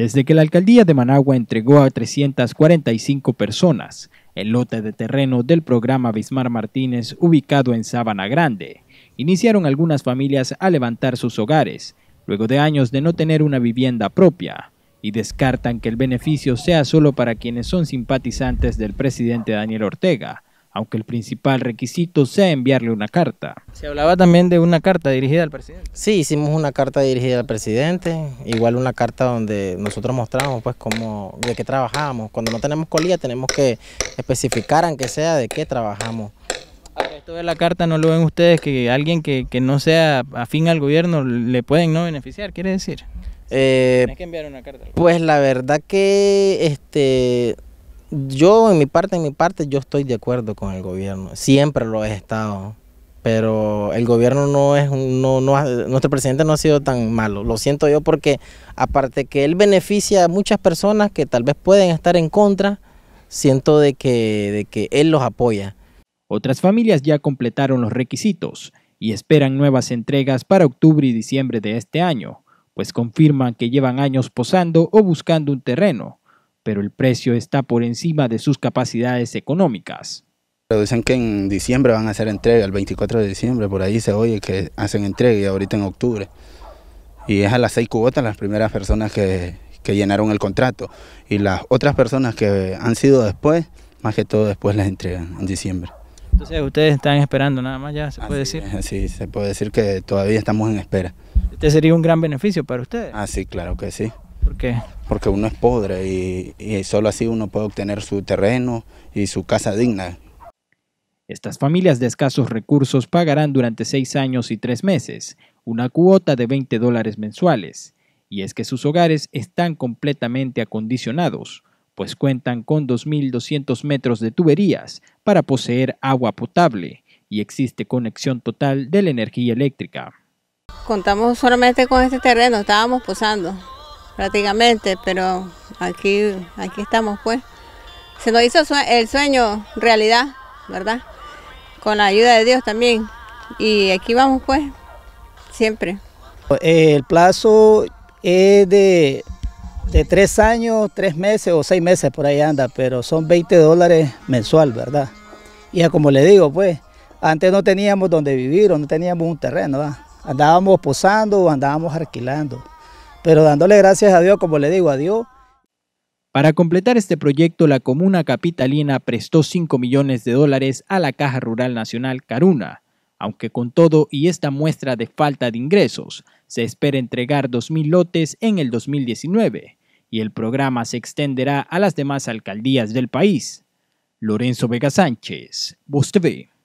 Desde que la alcaldía de Managua entregó a 345 personas el lote de terreno del programa Bismar Martínez ubicado en Sabana Grande, iniciaron algunas familias a levantar sus hogares, luego de años de no tener una vivienda propia, y descartan que el beneficio sea solo para quienes son simpatizantes del presidente Daniel Ortega, aunque el principal requisito sea enviarle una carta. Se hablaba también de una carta dirigida al presidente. Sí, hicimos una carta dirigida al presidente, igual una carta donde nosotros mostramos pues de qué trabajamos. Cuando no tenemos colilla tenemos que especificar, aunque sea, de qué trabajamos. Esto de la carta no lo ven ustedes que alguien que, no sea afín al gobierno le pueden no beneficiar, quiere decir. Eh, Tienes que enviar una carta. Pues la verdad que este yo en mi parte, en mi parte, yo estoy de acuerdo con el gobierno. Siempre lo he estado. Pero el gobierno no es, no, no, nuestro presidente no ha sido tan malo. Lo siento yo porque aparte que él beneficia a muchas personas que tal vez pueden estar en contra, siento de que, de que él los apoya. Otras familias ya completaron los requisitos y esperan nuevas entregas para octubre y diciembre de este año, pues confirman que llevan años posando o buscando un terreno pero el precio está por encima de sus capacidades económicas. Pero dicen que en diciembre van a hacer entrega, el 24 de diciembre, por ahí se oye que hacen entrega y ahorita en octubre. Y es a las seis cubotas las primeras personas que, llenaron el contrato. Y las otras personas que han sido después, más que todo después las entregan en diciembre. Entonces ustedes están esperando nada más ya, se puede decir. sí, se puede decir que todavía estamos en espera. Este sería un gran beneficio para ustedes. Ah, sí, claro que sí. ¿Por qué? Porque uno es pobre y, y solo así uno puede obtener su terreno y su casa digna. Estas familias de escasos recursos pagarán durante seis años y tres meses una cuota de 20 dólares mensuales. Y es que sus hogares están completamente acondicionados, pues cuentan con 2.200 metros de tuberías para poseer agua potable y existe conexión total de la energía eléctrica. Contamos solamente con este terreno, estábamos posando prácticamente, pero aquí, aquí estamos pues. Se nos hizo el sueño realidad, ¿verdad? Con la ayuda de Dios también. Y aquí vamos pues, siempre. El plazo es de, de tres años, tres meses o seis meses, por ahí anda, pero son 20 dólares mensual, ¿verdad? Y como le digo, pues, antes no teníamos donde vivir o no teníamos un terreno, ¿verdad? andábamos posando o andábamos alquilando pero dándole gracias a Dios, como le digo, a Dios. Para completar este proyecto, la comuna capitalina prestó 5 millones de dólares a la Caja Rural Nacional Caruna, aunque con todo y esta muestra de falta de ingresos, se espera entregar 2.000 lotes en el 2019 y el programa se extenderá a las demás alcaldías del país. Lorenzo Vega Sánchez, Voz TV.